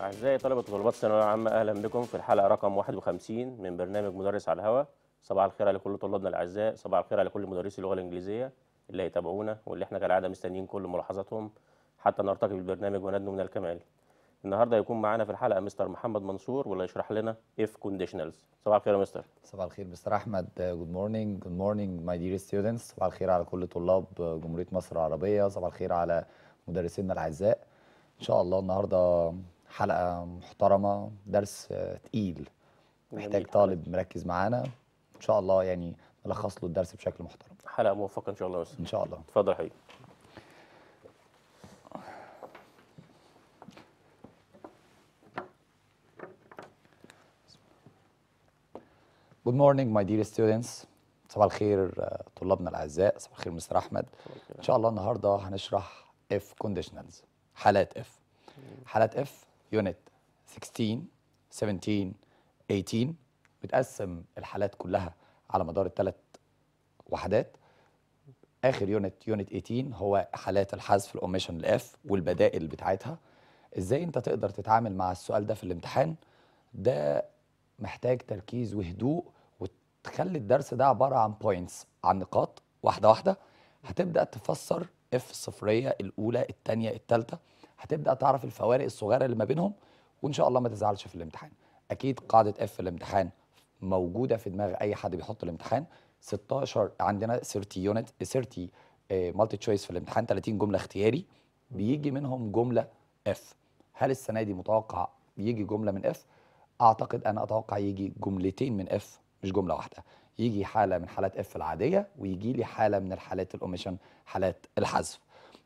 أعزائي طلبة وطلبات الثانوية العامة أهلا بكم في الحلقة رقم 51 من برنامج مدرس على الهواء صباح الخير على كل طلابنا الأعزاء صباح الخير على كل مدرسي اللغة الإنجليزية اللي هيتابعونا واللي احنا كالعادة مستنيين كل ملاحظاتهم حتى نرتقي بالبرنامج وندنو من الكمال النهارده هيكون معانا في الحلقه مستر محمد منصور واللي هيشرح لنا اف كونديشنالز صباح الخير يا مستر صباح الخير مستر احمد جود مورنينج جود مورنينج ماي دير ستودنتس صباح الخير على كل طلاب جمهوريه مصر العربيه صباح الخير على مدرسينا الاعزاء ان شاء الله النهارده حلقه محترمه درس تقيل محتاج طالب مركز معانا ان شاء الله يعني نلخص له الدرس بشكل محترم حلقه موفقه ان شاء الله ان شاء الله اتفضل حبيبي Good morning my dear students صباح الخير آه، طلابنا الاعزاء صباح الخير مستر احمد ان شاء الله النهارده هنشرح اف كونديشنالز حالات اف حالات اف يونت 16 17 18 بتقسم الحالات كلها على مدار الثلاث وحدات اخر يونت يونت 18 هو حالات الحذف الاوميشن الاف والبدائل بتاعتها ازاي انت تقدر تتعامل مع السؤال ده في الامتحان ده محتاج تركيز وهدوء وتخلي الدرس ده عباره عن بوينتس عن نقاط واحده واحده هتبدا تفسر اف صفريه الاولى الثانيه الثالثه هتبدا تعرف الفوارق الصغيره اللي ما بينهم وان شاء الله ما تزعلش في الامتحان اكيد قاعده اف في الامتحان موجوده في دماغ اي حد بيحط الامتحان 16 عندنا 30 يونت 30 مالتي تشويس في الامتحان 30 جمله اختياري بيجي منهم جمله اف هل السنه دي متوقع يجي جمله من اف اعتقد انا اتوقع يجي جملتين من اف مش جمله واحده يجي حاله من حالات اف العاديه ويجي لي حاله من الحالات الاوميشن حالات الحذف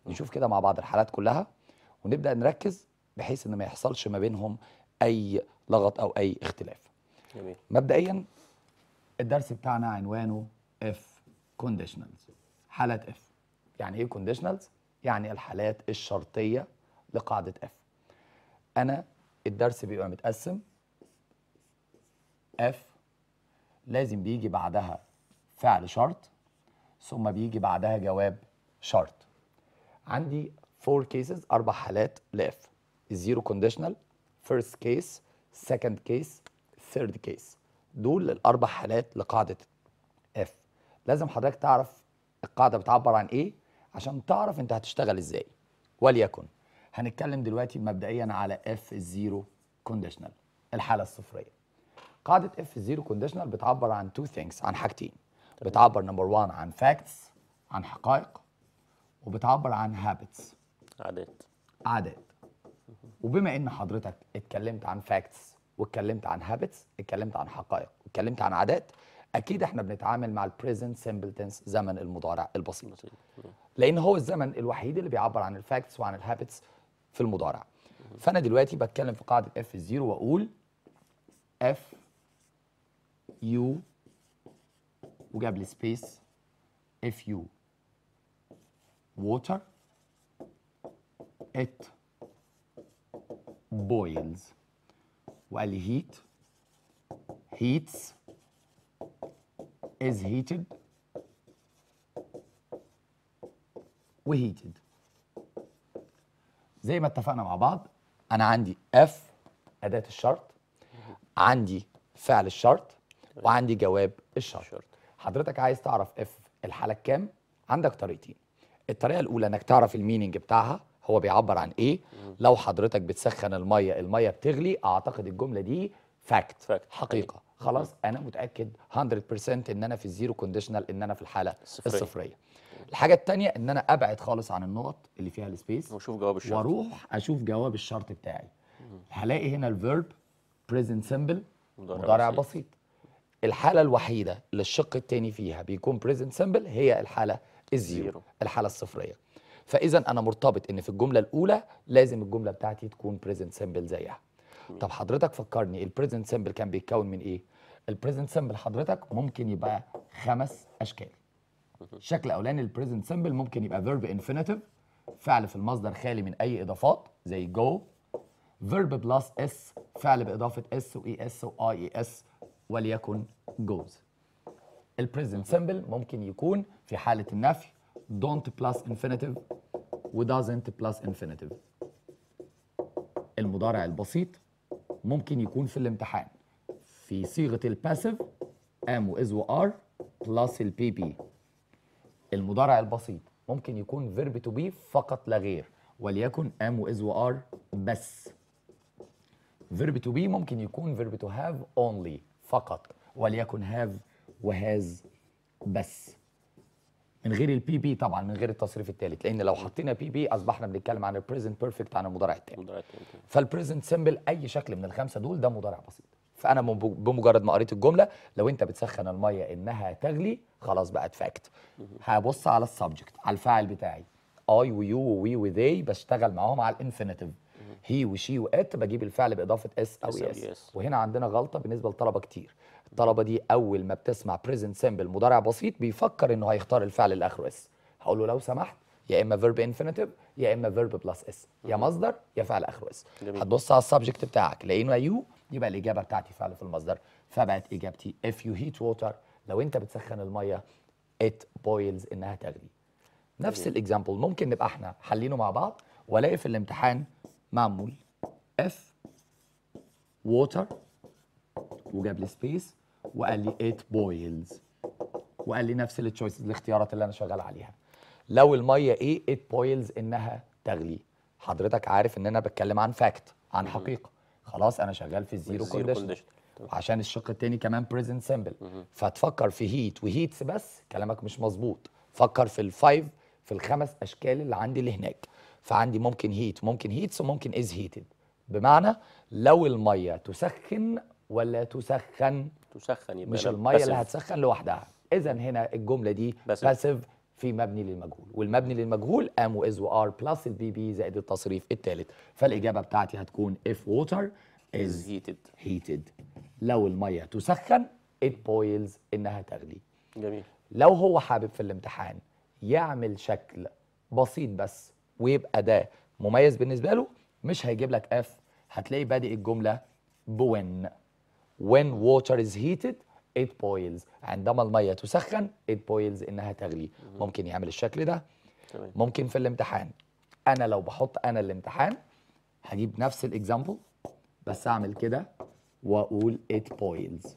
نشوف كده مع بعض الحالات كلها ونبدا نركز بحيث ان ما يحصلش ما بينهم اي لغط او اي اختلاف جميل. مبدئيا الدرس بتاعنا عنوانه اف كونديشنالز حالات اف يعني ايه كونديشنالز يعني الحالات الشرطيه لقاعده اف انا الدرس بيبقى متقسم اف لازم بيجي بعدها فعل شرط ثم بيجي بعدها جواب شرط عندي فور cases أربع حالات لإف الزيرو كونديشنال first case second case third case دول الأربع حالات لقاعدة اف لازم حضرتك تعرف القاعدة بتعبر عن إيه عشان تعرف أنت هتشتغل إزاي وليكن هنتكلم دلوقتي مبدئيا على اف الزيرو كونديشنال الحالة الصفرية قاعده اف زيرو كونديشنال بتعبر عن تو ثينكس عن حاجتين بتعبر نمبر 1 عن فاكتس عن حقائق وبتعبر عن هابتس عادات عادات وبما ان حضرتك اتكلمت عن فاكتس واتكلمت عن هابتس اتكلمت عن حقائق واتكلمت عن عادات اكيد احنا بنتعامل مع البريزنت سيمبل تنس زمن المضارع البسيط لان هو الزمن الوحيد اللي بيعبر عن الفاكتس وعن الهابتس في المضارع فانا دلوقتي بتكلم في قاعده اف 0 واقول اف يو وجاب لي سبيس اف يو ووتر ات boils وقال لي heat هيتس is heated وheated زي ما اتفقنا مع بعض انا عندي اف اداه الشرط عندي فعل الشرط وعندي جواب الشرط حضرتك عايز تعرف اف الحاله الكام عندك طريقتين الطريقه الاولى انك تعرف الميننج بتاعها هو بيعبر عن ايه مم. لو حضرتك بتسخن الميه الميه بتغلي اعتقد الجمله دي فاكت حقيقه مم. خلاص انا متاكد 100% ان انا في الزيرو كونديشنال ان انا في الحاله الصفريه, الصفرية. الحاجه الثانيه ان انا ابعد خالص عن النقط اللي فيها السبيس واشوف جواب الشرط واروح اشوف جواب الشرط بتاعي مم. هلاقي هنا الفيرب بريزنت سمبل مضارع بسيط الحالة الوحيدة اللي الشق التاني فيها بيكون present simple هي الحالة الزيرو الحالة الصفرية فإذا أنا مرتبط إن في الجملة الأولى لازم الجملة بتاعتي تكون present simple زيها طب حضرتك فكرني ال present simple كان بيتكون من ايه؟ ال present simple حضرتك ممكن يبقى خمس اشكال. الشكل الاولاني present simple ممكن يبقى verb infinitive فعل في المصدر خالي من اي اضافات زي جو verb plus اس فعل باضافه اس واي اس واي اس وليكن goes البريزنت simple ممكن يكون في حالة النفي don't plus infinitive و doesn't plus infinitive المضارع البسيط ممكن يكون في الامتحان في صيغة الباسيف am و is و are plus البي بي المضارع البسيط ممكن يكون verb to be فقط لا غير وليكن am و is و are بس verb to be ممكن يكون verb to have only فقط وليكن هاف وهاز بس من غير البي بي طبعا من غير التصريف الثالث لان لو حطينا بي بي اصبحنا بنتكلم عن البريزنت بيرفكت عن المضارع التالت فالبريزنت سيمبل اي شكل من الخمسه دول ده مضارع بسيط فانا بمجرد ما قريت الجمله لو انت بتسخن الميه انها تغلي خلاص بقت فاكت هبص على السبجكت على الفاعل بتاعي اي ويو وي وذي بشتغل معاهم على الانفينيتيف هي وشي وات بجيب الفعل باضافه اس او اس وهنا عندنا غلطه بالنسبه لطلبه كتير الطلبه دي اول ما بتسمع بريزنت سيمبل مضارع بسيط بيفكر انه هيختار الفعل اللي اخره اس هقول له لو سمحت يا اما فيرب انفينيتيف يا اما فيرب بلس اس يا مصدر يا فعل اخره اس هتبص على السبجكت بتاعك لقينا يو يبقى الاجابه بتاعتي فعل في المصدر فبقت اجابتي اف يو هيت ووتر لو انت بتسخن الميه ات بويلز انها تغلي نفس الاكزامبل ممكن نبقى احنا حلينه مع بعض والاقي في الامتحان معمول اف ووتر وجاب لي سبيس وقال لي ات بويلز وقال لي نفس التشويسز الاختيارات اللي انا شغال عليها لو الميه ايه ات بويلز انها تغلي حضرتك عارف ان انا بتكلم عن فاكت عن حقيقه خلاص انا شغال في الزيرو كونديشن عشان الشق التاني كمان بريزنت سيمبل فتفكر في هيت وهيتس بس كلامك مش مظبوط فكر في الفايف في الخمس اشكال اللي عندي اللي هناك فعندي ممكن هيت ممكن هيتس وممكن از هيتد بمعنى لو الميه تسخن ولا تسخن تسخن يبقى مش الميه بسف. اللي هتسخن لوحدها اذا هنا الجمله دي باسيف في مبني للمجهول والمبني للمجهول ام واز وار بلس البي بي زائد التصريف الثالث فالاجابه بتاعتي هتكون اف ووتر از هيتد هيتد لو الميه تسخن ات بويلز انها تغلي جميل لو هو حابب في الامتحان يعمل شكل بسيط بس ويبقى ده مميز بالنسبه له مش هيجيب لك اف هتلاقي بادئ الجمله بوين when water is heated it boils عندما الميه تسخن it boils انها تغلي ممكن يعمل الشكل ده ممكن في الامتحان انا لو بحط انا الامتحان هجيب نفس الاكزامبل بس اعمل كده واقول it boils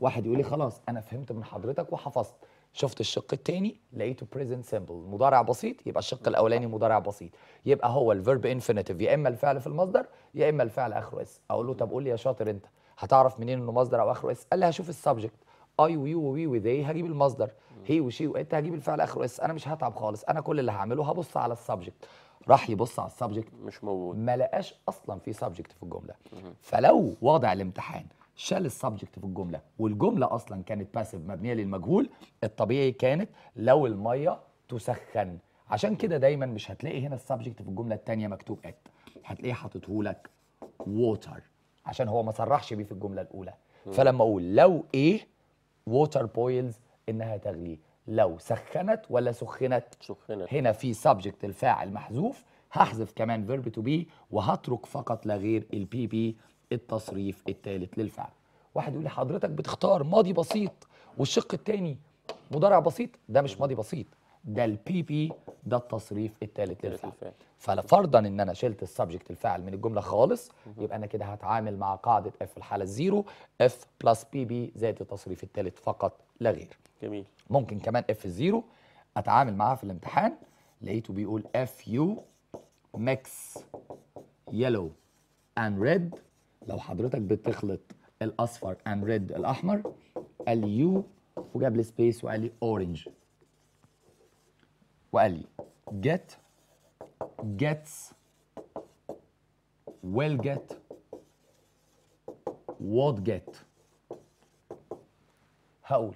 واحد يقول لي خلاص انا فهمت من حضرتك وحفظت شفت الشق الثاني لقيته بريزنت سيمبل مضارع بسيط يبقى الشق الاولاني مضارع بسيط يبقى هو الفيرب انفينيتيف يا اما الفعل في المصدر يا اما الفعل اخره اس اقول له طب قول لي يا شاطر انت هتعرف منين انه مصدر او اخره اس قال لي هشوف السبجكت اي وي وي وذي هجيب المصدر هي وشي وانت هجيب الفعل اخره اس انا مش هتعب خالص انا كل اللي هعمله هبص على السبجكت راح يبص على السبجكت مش موجود ما لقاش اصلا في سبجكت في الجمله فلو واضع الامتحان شال السبجكت في الجمله والجمله اصلا كانت باسيف مبنيه للمجهول الطبيعي كانت لو الميه تسخن عشان كده دايما مش هتلاقي هنا السبجكت في الجمله الثانيه مكتوب ات هتلاقيه حاطته لك ووتر عشان هو ما صرحش بيه في الجمله الاولى فلما اقول لو ايه ووتر بويلز انها تغلي لو سخنت ولا سخنت سخنت هنا في سبجكت الفاعل محذوف هحذف كمان فيرب تو بي وهترك فقط لا غير البي بي التصريف الثالث للفعل واحد يقول لي حضرتك بتختار ماضي بسيط والشق الثاني مضارع بسيط ده مش ماضي بسيط ده البي بي ده التصريف الثالث للفعل ففرضا ان انا شلت السبجكت الفاعل من الجمله خالص يبقى انا كده هتعامل مع قاعده اف في الحاله الزيرو اف بلس بي بي زائد التصريف الثالث فقط لا غير جميل ممكن كمان اف الزيرو اتعامل معاها في الامتحان لقيته بيقول اف يو ميكس يلو اند ريد لو حضرتك بتخلط الاصفر اند ريد الاحمر قال لي يو وجاب لي سبيس وقال لي اورنج وقال لي جيت جيتس ويل جيت وود جيت هقول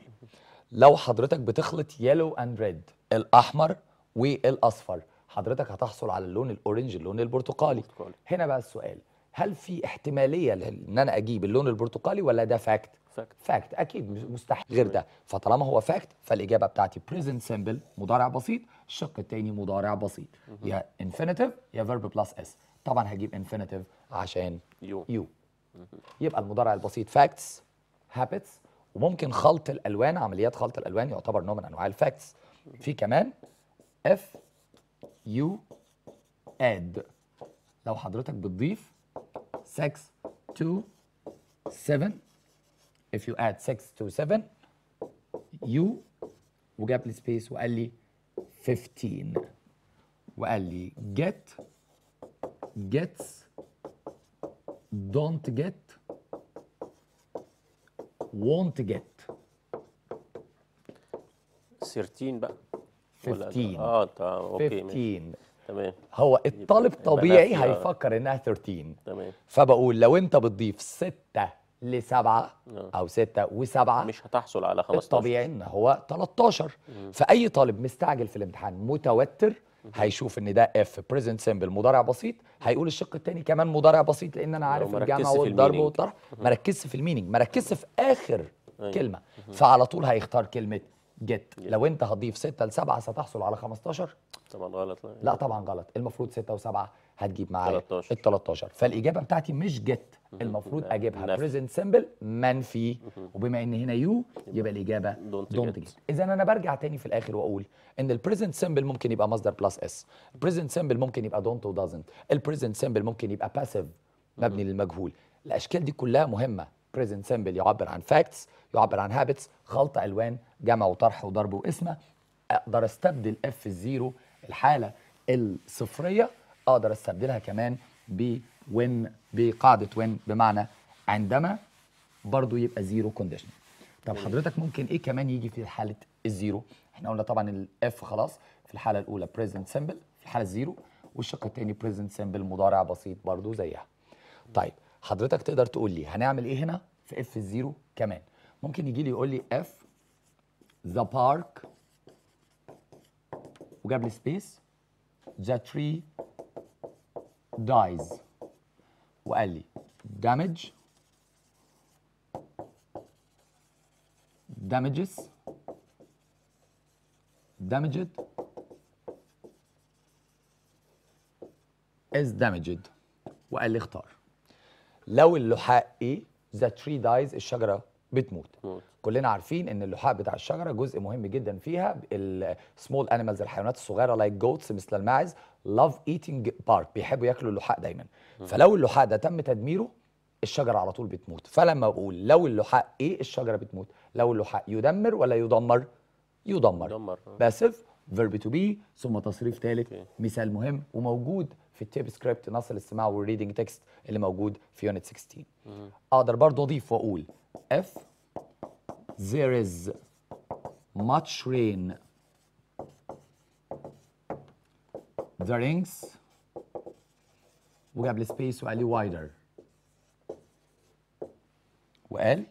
لو حضرتك بتخلط يلو اند ريد الاحمر والاصفر حضرتك هتحصل على اللون الاورنج اللون البرتقالي هنا بقى السؤال هل في احتماليه ان انا اجيب اللون البرتقالي ولا ده فاكت فاكت فاكت اكيد مستحيل غير ده فطالما هو فاكت فالاجابه بتاعتي بريزنت سيمبل مضارع بسيط الشق الثاني مضارع بسيط يا انفينيتيف يا فيرب بلس اس طبعا هجيب انفينيتيف عشان يو يو يبقى المضارع البسيط فاكتس هابتس وممكن خلط الالوان عمليات خلط الالوان يعتبر نوع من انواع الفاكتس في كمان اف يو اد لو حضرتك بتضيف 6 2, 7 if you add 6 to 7 you وجاب لي سبيس وقال لي 15 وقال لي get gets don't get won't get 13 بقى 15 اه ah, اوكي 15 تمام هو الطالب طبيعي هيفكر انها 13 تمام فبقول لو انت بتضيف 6 ل 7 أو 6 و7 مش هتحصل على 15 الطبيعي إن هو 13 فأي طالب مستعجل في الامتحان متوتر هيشوف إن ده اف بريزنت سيمبل مضارع بسيط هيقول الشق الثاني كمان مضارع بسيط لأن أنا عارف الجامعة والضرب والطرح ما ركزش في المينينج ما ركزش في آخر أيوه. كلمة فعلى طول هيختار كلمة جت لو انت هتضيف 6 ل 7 ستحصل على 15 طبعا غلط لا, طبعا غلط المفروض 6 و7 هتجيب معايا ال 13 فالاجابه بتاعتي مش جت المفروض اجيبها بريزنت سمبل منفي وبما ان هنا يو يبقى الاجابه دونت جت اذا انا برجع تاني في الاخر واقول ان البريزنت سمبل ممكن يبقى مصدر بلس اس البريزنت سمبل ممكن يبقى دونت ودازنت البريزنت سمبل ممكن يبقى باسيف مبني للمجهول الاشكال دي كلها مهمه بريزنت سمبل يعبر عن فاكتس يعبر عن هابتس خلط الوان جمع وطرح وضرب وقسمه اقدر استبدل اف الزيرو الحاله الصفريه اقدر استبدلها كمان ب وين بقاعده وين بمعنى عندما برضو يبقى زيرو كونديشن طب حضرتك ممكن ايه كمان يجي في حاله الزيرو احنا قلنا طبعا الاف خلاص في الحاله الاولى بريزنت سيمبل في الحاله الزيرو والشق الثاني بريزنت سيمبل مضارع بسيط برضو زيها طيب حضرتك تقدر تقول لي هنعمل ايه هنا في اف الزيرو كمان ممكن يجي لي يقول لي اف ذا بارك وجاب لي سبيس ذا تري دايز وقال لي damage damages damaged is damaged وقال لي اختار لو اللحاق ايه ذا تري دايز الشجره بتموت موت. كلنا عارفين ان اللحاء بتاع الشجره جزء مهم جدا فيها السمول انيمالز الحيوانات الصغيره لايك جوتس مثل الماعز لاف ايتنج بارت بيحبوا ياكلوا اللحاء دايما م. فلو اللحاء ده تم تدميره الشجره على طول بتموت فلما بقول لو اللحاء ايه الشجره بتموت لو اللحاء يدمر ولا يدمر يدمر, يدمر. باسف فيرب تو بي ثم تصريف ثالث مثال مهم وموجود في التيب سكريبت نصل الاستماع والريدنج تكست اللي موجود في يونت 16 اقدر برضه اضيف واقول if there is much rain the rings وجاب لي سبيس وقال لي wider وقال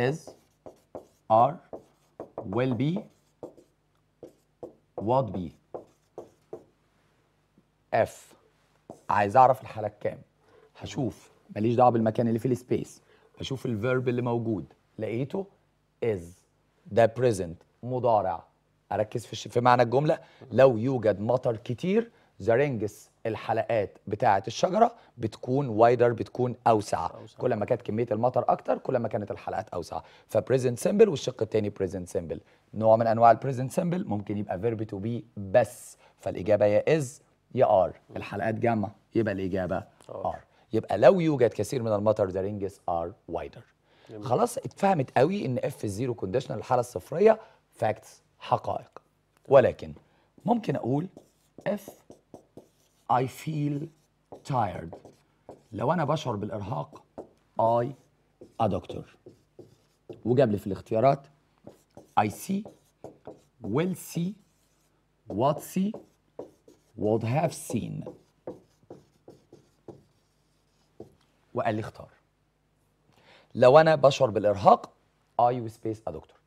is are will be what be اف عايز اعرف الحاله الكام هشوف ماليش دعوه بالمكان اللي فيه السبيس هشوف الفيرب اللي موجود لقيته از ده بريزنت مضارع اركز في في معنى الجمله لو يوجد مطر كتير زرنجس الحلقات بتاعه الشجره بتكون وايدر بتكون أوسع. اوسع كل ما كانت كميه المطر اكتر كل ما كانت الحلقات اوسع فبريزنت سيمبل والشق الثاني بريزنت سيمبل نوع من انواع البريزنت سيمبل ممكن يبقى فيرب تو بي بس فالاجابه يا از يا ار الحلقات جمع يبقى الاجابه ار يبقى لو يوجد كثير من المطر ذا رينجز ار وايدر خلاص اتفهمت قوي ان اف الزيرو كونديشنال الحاله الصفريه فاكتس حقائق ولكن ممكن اقول اف اي فيل tired لو انا بشعر بالارهاق اي ا دكتور وجاب لي في الاختيارات اي سي ويل سي وات سي would have seen وقال لي اختار لو انا بشعر بالارهاق اي سبيس ا دكتور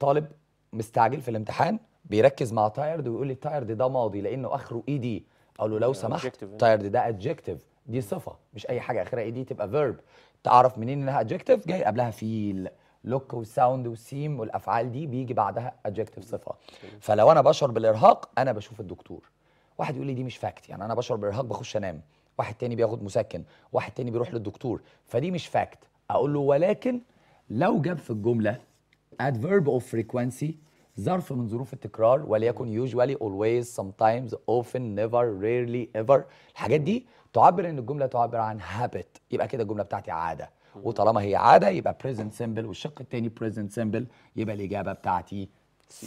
طالب مستعجل في الامتحان بيركز مع تايرد ويقول لي تايرد ده ماضي لانه اخره اي e دي اقول له لو سمحت تايرد ده ادجكتيف دي صفه مش اي حاجه اخرها اي e دي تبقى فيرب تعرف منين انها ادجكتيف جاي قبلها فيل لوك وساوند وسيم والافعال دي بيجي بعدها ادجكتيف صفه فلو انا بشعر بالارهاق انا بشوف الدكتور واحد يقول لي دي مش فاكت يعني انا بشعر بارهاق بخش انام واحد تاني بياخد مسكن واحد تاني بيروح للدكتور فدي مش فاكت اقول له ولكن لو جاب في الجمله adverb of frequency ظرف من ظروف التكرار وليكن usually always sometimes often never rarely ever الحاجات دي تعبر ان الجمله تعبر عن habit يبقى كده الجمله بتاعتي عاده وطالما هي عاده يبقى present simple والشق الثاني present simple يبقى الاجابه بتاعتي C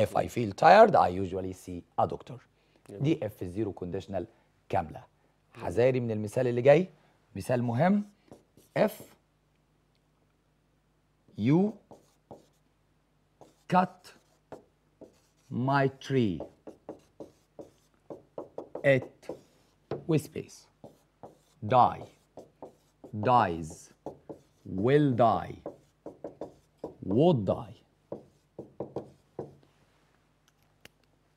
If I feel tired I usually see a doctor دي اف زيرو كونديشنال كامله حذاري من المثال اللي جاي مثال مهم اف يو cut my tree ات with space die dies will die would die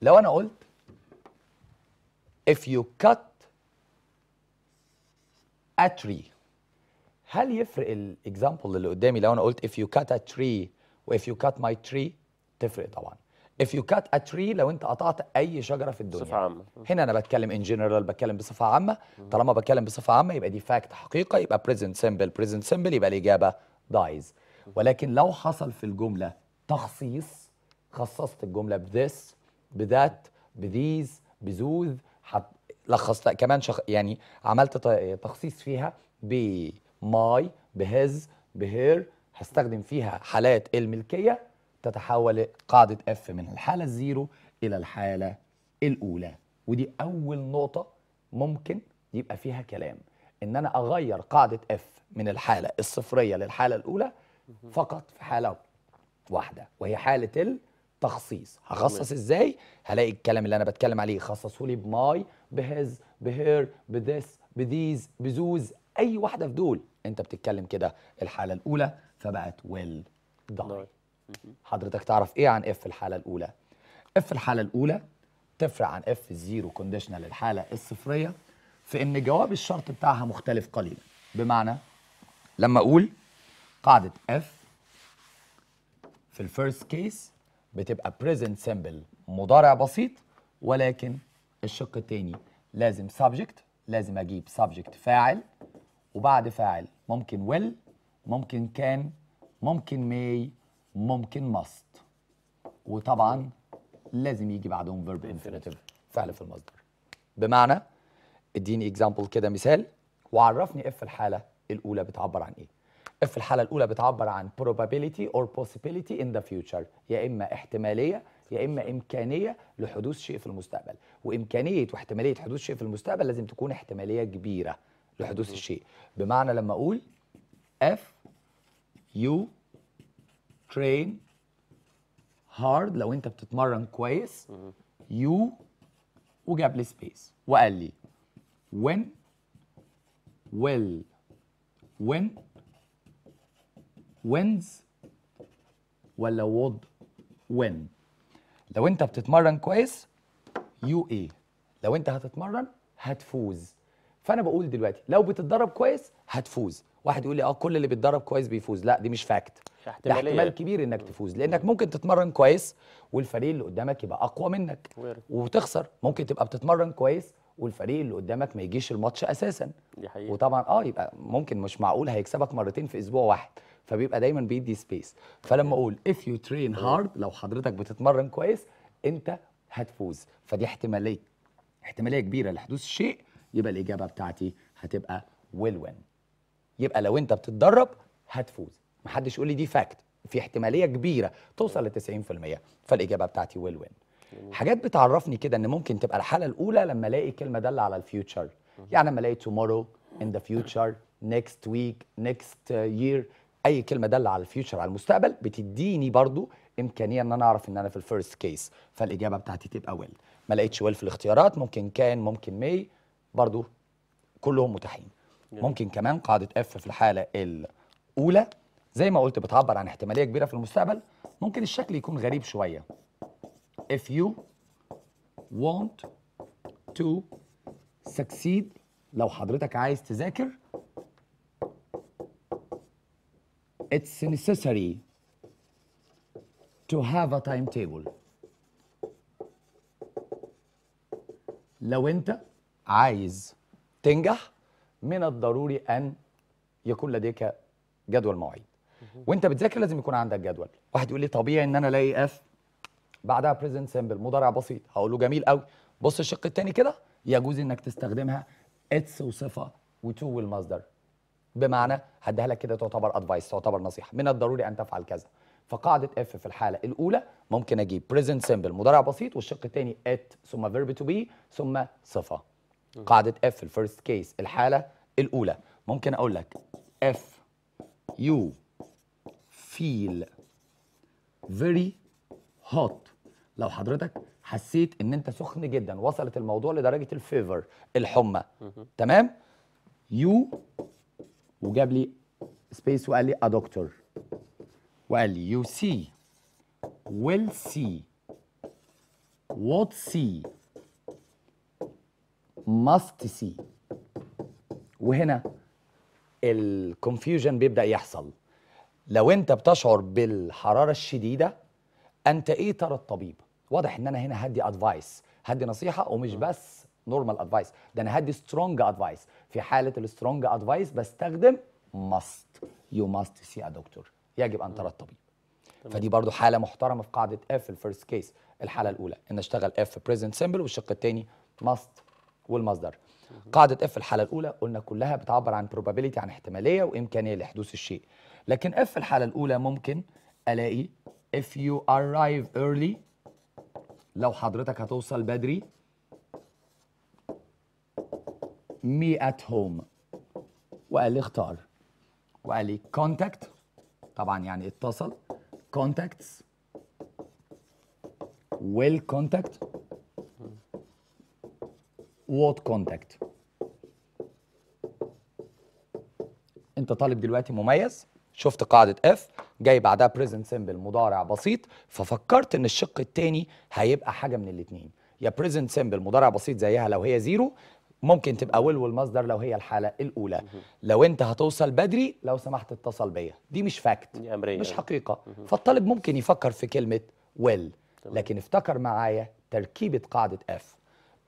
لو انا قلت if you cut a tree هل يفرق الاكزامبل اللي قدامي لو انا قلت if you cut a tree و if you cut my tree تفرق طبعا if you cut a tree لو انت قطعت اي شجره في الدنيا بصفه عامه هنا انا بتكلم ان جنرال بتكلم بصفه عامه طالما بتكلم بصفه عامه يبقى دي فاكت حقيقه يبقى present simple present simple يبقى الاجابه dies ولكن لو حصل في الجمله تخصيص خصصت الجمله بذس بذات بذيز بذوذ لخصت كمان شخ... يعني عملت تخصيص فيها بماي بهز بهير هستخدم فيها حالات الملكيه تتحول قاعده اف من الحاله الزيرو الى الحاله الاولى ودي اول نقطه ممكن يبقى فيها كلام ان انا اغير قاعده اف من الحاله الصفريه للحاله الاولى فقط في حاله واحده وهي حاله ال تخصيص هخصص ازاي هلاقي الكلام اللي انا بتكلم عليه خصصه لي بماي بهز بهير بذس بذيز بزوز اي واحده في دول انت بتتكلم كده الحاله الاولى فبقت ويل داي حضرتك تعرف ايه عن اف الحاله الاولى اف الحاله الاولى تفرق عن اف الزيرو كونديشنال الحاله الصفريه في ان جواب الشرط بتاعها مختلف قليلا بمعنى لما اقول قاعده اف في الفيرست كيس بتبقى present simple مضارع بسيط ولكن الشق الثاني لازم subject لازم اجيب subject فاعل وبعد فاعل ممكن will ممكن can ممكن may ممكن must وطبعا لازم يجي بعدهم verb infinitive فعل في المصدر بمعنى اديني اكزامبل كده مثال وعرفني اف الحاله الاولى بتعبر عن ايه في الحاله الاولى بتعبر عن probability or possibility in the future يا اما احتماليه يا اما امكانيه لحدوث شيء في المستقبل وامكانيه واحتماليه حدوث شيء في المستقبل لازم تكون احتماليه كبيره لحدوث الشيء بمعنى لما اقول F يو train hard لو انت بتتمرن كويس يو وجاب لي space وقال لي when will when وينز ولا وود وين لو انت بتتمرن كويس يو اي لو انت هتتمرن هتفوز فانا بقول دلوقتي لو بتتدرب كويس هتفوز واحد يقول لي اه كل اللي بيتدرب كويس بيفوز لا دي مش فاكت ده احتمال كبير انك تفوز لانك ممكن تتمرن كويس والفريق اللي قدامك يبقى اقوى منك وتخسر ممكن تبقى بتتمرن كويس والفريق اللي قدامك ما يجيش الماتش اساسا دي حقيقة. وطبعا اه يبقى ممكن مش معقول هيكسبك مرتين في اسبوع واحد فبيبقى دايما بيدي سبيس فلما اقول اف يو ترين هارد لو حضرتك بتتمرن كويس انت هتفوز فدي احتماليه احتماليه كبيره لحدوث شيء يبقى الاجابه بتاعتي هتبقى ويل وين يبقى لو انت بتتدرب هتفوز محدش يقول لي دي فاكت في احتماليه كبيره توصل ل 90% فالاجابه بتاعتي ويل وين حاجات بتعرفني كده ان ممكن تبقى الحاله الاولى لما الاقي كلمه داله على الفيوتشر يعني لما الاقي tomorrow in the future next week next year اي كلمه داله على الفيوتشر على المستقبل بتديني برضو امكانيه ان انا اعرف ان انا في الفيرست كيس فالاجابه بتاعتي تبقى ويل ما لقيتش ويل في الاختيارات ممكن كان ممكن مي برضو كلهم متاحين ممكن كمان قاعده اف في الحاله الاولى زي ما قلت بتعبر عن احتماليه كبيره في المستقبل ممكن الشكل يكون غريب شويه if you want to succeed لو حضرتك عايز تذاكر it's necessary to have a timetable لو انت عايز تنجح من الضروري ان يكون لديك جدول مواعيد وانت بتذاكر لازم يكون عندك جدول واحد يقول لي طبيعي ان انا الاقي اف بعدها بريزنت سامبل مضارع بسيط هقول له جميل قوي بص الشق الثاني كده يجوز انك تستخدمها اتس وصفه وتو والمصدر بمعنى هديها لك كده تعتبر ادفايس تعتبر نصيحه من الضروري ان تفعل كذا فقاعده اف في الحاله الاولى ممكن اجيب بريزنت سيمبل مضارع بسيط والشق الثاني ات ثم فيرب تو بي ثم صفه قاعده اف الفيرست كيس الحاله الاولى ممكن اقول لك اف يو فيل فيري هوت لو حضرتك حسيت ان انت سخن جدا وصلت الموضوع لدرجه الفيفر الحمى تمام يو وجاب لي سبيس وقال لي ا دكتور وقال لي يو سي ويل سي وات سي ماست سي وهنا الكونفيوجن بيبدا يحصل لو انت بتشعر بالحراره الشديده انت ايه ترى الطبيب واضح ان انا هنا هدي ادفايس هدي نصيحه ومش آه. بس نورمال ادفايس ده انا هدي سترونج ادفايس في حاله السترونج ادفايس بستخدم ماست يو ماست سي ا دكتور يجب ان ترى الطبيب فدي برضو حاله محترمه في قاعده اف الفيرست كيس الحاله الاولى ان اشتغل اف بريزنت سيمبل والشق الثاني ماست والمصدر قاعده اف الحاله الاولى قلنا كلها بتعبر عن probability عن احتماليه وامكانيه لحدوث الشيء لكن اف الحاله الاولى ممكن الاقي if you arrive early لو حضرتك هتوصل بدري مي ات هوم وقال لي اختار وقال لي كونتاكت طبعا يعني اتصل كونتاكتس ويل كونتاكت وات كونتاكت انت طالب دلوقتي مميز شفت قاعده اف جاي بعدها بريزنت سيمبل مضارع بسيط ففكرت ان الشق الثاني هيبقى حاجه من الاثنين يا بريزنت سيمبل مضارع بسيط زيها لو هي زيرو ممكن تبقى ويل والمصدر لو هي الحاله الاولى لو انت هتوصل بدري لو سمحت اتصل بيا دي مش فاكت مش حقيقه فالطالب ممكن يفكر في كلمه ويل لكن افتكر معايا تركيبه قاعده اف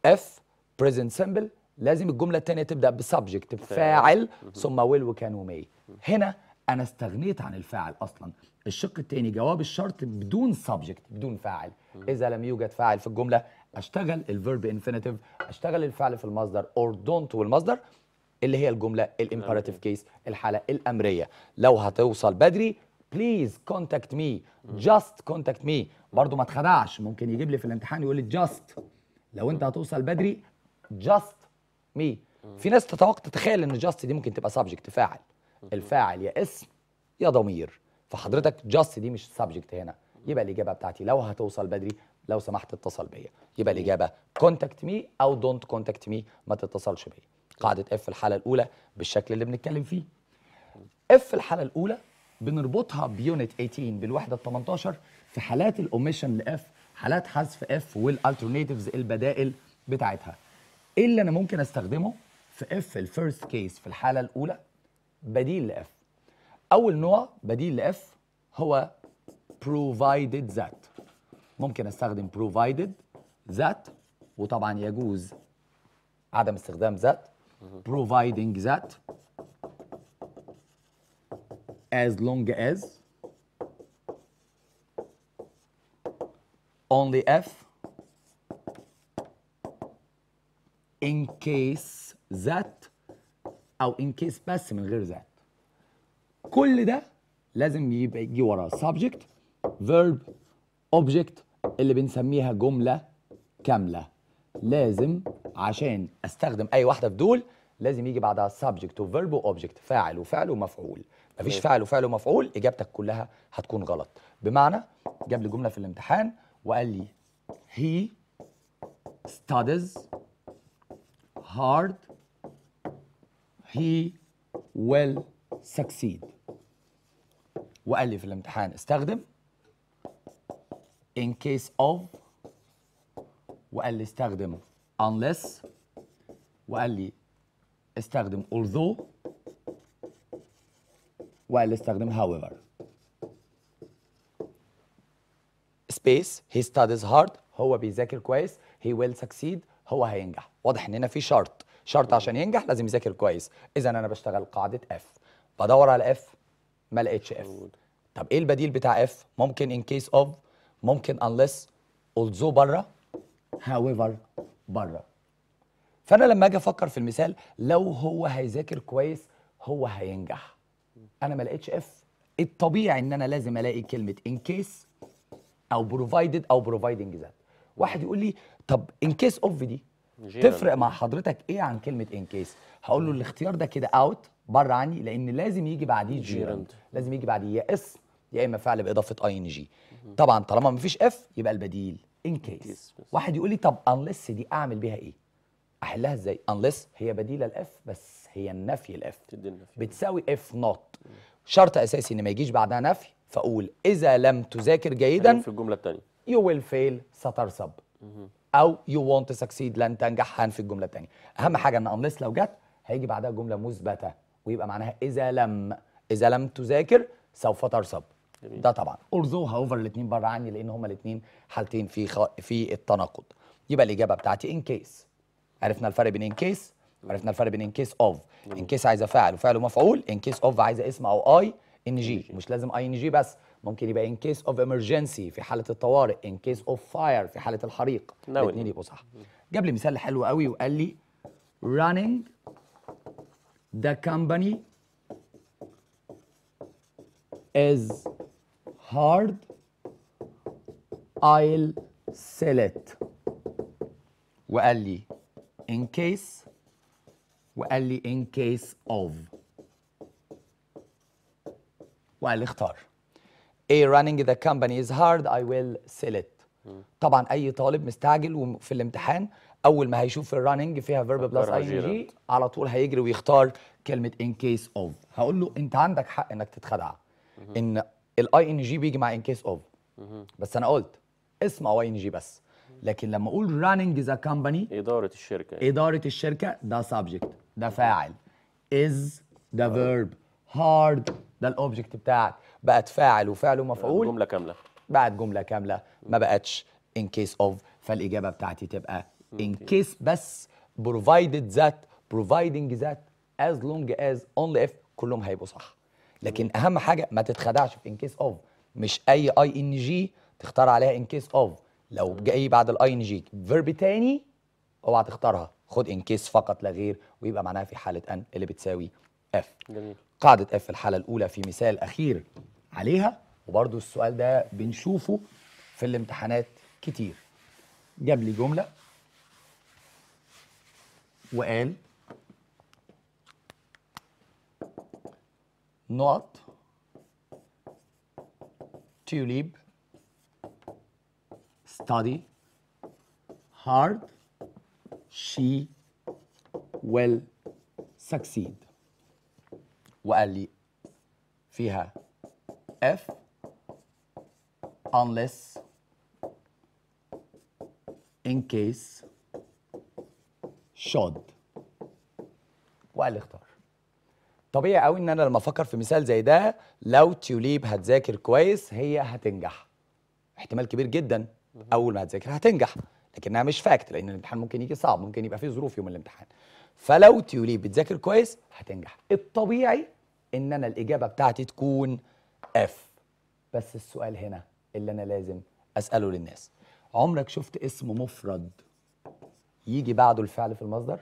اف بريزنت سمبل لازم الجمله الثانيه تبدا بسبجكت فاعل ثم ويل وكان ومي هنا انا استغنيت عن الفاعل اصلا الشق الثاني جواب الشرط بدون سبجكت بدون فاعل اذا لم يوجد فاعل في الجمله اشتغل الفيرب انفينيتيف اشتغل الفعل في المصدر اور دونت والمصدر اللي هي الجمله الامبراتيف كيس الحاله الامريه لو هتوصل بدري بليز كونتاكت مي جاست كونتاكت مي برضه ما تخدعش ممكن يجيب لي في الامتحان يقول لي جاست لو انت هتوصل بدري جاست مي في ناس تتوقع تتخيل ان جاست دي ممكن تبقى سبجكت فاعل الفاعل يا اسم يا ضمير فحضرتك جاست دي مش سبجكت هنا يبقى الاجابه بتاعتي لو هتوصل بدري لو سمحت اتصل بيا يبقى الاجابه كونتاكت مي او دونت كونتاكت مي ما تتصلش بيا قاعده اف الحاله الاولى بالشكل اللي بنتكلم فيه اف الحاله الاولى بنربطها بيونت 18 بالوحده ال 18 في حالات الاوميشن لاف حالات حذف اف والالترناتيفز البدائل بتاعتها ايه اللي انا ممكن استخدمه في اف الفيرست كيس في الحاله الاولى بديل لاف اول نوع بديل لاف هو provided that ممكن استخدم provided that وطبعا يجوز عدم استخدام that providing that as long as only if in case that او in case بس من غير that كل ده لازم يبقى يجي وراه subject verb اوبجكت اللي بنسميها جمله كامله لازم عشان استخدم اي واحده في دول لازم يجي بعدها سبجكت وفيرب واوبجكت فاعل وفعل ومفعول مفيش فاعل وفعل ومفعول اجابتك كلها هتكون غلط بمعنى جاب لي جمله في الامتحان وقال لي he studies hard he will succeed وقال لي في الامتحان استخدم in case of وقال لي استخدم unless وقال لي استخدم although وقال لي استخدم however space he studies hard هو بيذاكر كويس he will succeed هو هينجح واضح ان هنا في شرط شرط عشان ينجح لازم يذاكر كويس اذا انا بشتغل قاعده اف بدور على اف ما لقيتش اف طب ايه البديل بتاع اف ممكن ان كيس اوف ممكن unless although بره however بره فانا لما اجي افكر في المثال لو هو هيذاكر كويس هو هينجح انا ما لقيتش اف الطبيعي ان انا لازم الاقي كلمه ان كيس او بروفايدد او بروفايدنج ذات واحد يقول لي طب ان كيس اوف دي تفرق مع حضرتك ايه عن كلمه ان كيس هقول له الاختيار ده كده اوت بره عني لان لازم يجي بعديه جيرند لازم يجي بعديه يا اسم يا اما فعل باضافه اي ان جي طبعا طالما ما فيش اف يبقى البديل ان كيس واحد يقول لي طب انلس دي اعمل بيها ايه احلها ازاي انلس هي بديله الاف بس هي النفي الاف بتساوي اف نوت شرط اساسي ان ما يجيش بعدها نفي فاقول اذا لم تذاكر جيدا في الجمله الثانيه يو ويل فيل سترسب او يو وونت سكسيد لن تنجح هنفي الجمله الثانيه اهم حاجه ان انلس لو جت هيجي بعدها جمله مثبته ويبقى معناها اذا لم اذا لم تذاكر سوف ترسب ده طبعا اورزو هاوفر الاثنين بره عني لان هما الاثنين حالتين في خ... في التناقض يبقى الاجابه بتاعتي ان كيس عرفنا الفرق بين ان كيس عرفنا الفرق بين ان كيس اوف ان كيس عايزه فاعل وفعل ومفعول ان كيس اوف عايزه اسم او اي ان جي مش لازم اي ان جي بس ممكن يبقى ان كيس اوف امرجنسي في حاله الطوارئ ان كيس اوف فاير في حاله الحريق الاثنين يبقوا صح جاب لي مثال حلو قوي وقال لي running the company is hard I'll sell it وقال لي in case وقال لي in case of وقال لي اختار A running the company is hard I will sell it طبعا اي طالب مستعجل وفي الامتحان اول ما هيشوف الرننج فيها فيرب بلس اي جي على طول هيجري ويختار كلمه ان كيس اوف هقول له انت عندك حق انك تتخدع ان الاي ان جي بيجي مع ان كيس اوف بس انا قلت اسم او اي ان جي بس لكن لما اقول راننج ذا كومباني اداره الشركه يعني. اداره الشركه ده سبجكت ده فاعل از ذا فيرب هارد ده الاوبجكت بتاعك بقت فاعل وفعل ومفعول جمله كامله بقت جمله كامله ما بقتش ان كيس اوف فالاجابه بتاعتي تبقى ان كيس بس provided that providing that as long as only if كلهم هيبقوا صح لكن اهم حاجه ما تتخدعش في ان كيس اوف مش اي اي ان جي تختار عليها ان كيس اوف لو جاي بعد الاي ان جي فيرب تاني اوعى تختارها خد ان كيس فقط لا غير ويبقى معناها في حاله ان اللي بتساوي اف جميل قاعده اف الحاله الاولى في مثال اخير عليها وبرده السؤال ده بنشوفه في الامتحانات كتير جاب لي جمله وقال نقط تيوليب study hard she will succeed وقال لي فيها if unless in case should وقال لي اختار طبيعي قوي ان انا لما افكر في مثال زي ده لو تيوليب هتذاكر كويس هي هتنجح احتمال كبير جدا اول ما هتذاكر هتنجح لكنها مش فاكت لان الامتحان ممكن يجي صعب ممكن يبقى فيه ظروف يوم الامتحان فلو تيوليب بتذاكر كويس هتنجح الطبيعي ان انا الاجابه بتاعتي تكون اف بس السؤال هنا اللي انا لازم اساله للناس عمرك شفت اسم مفرد يجي بعده الفعل في المصدر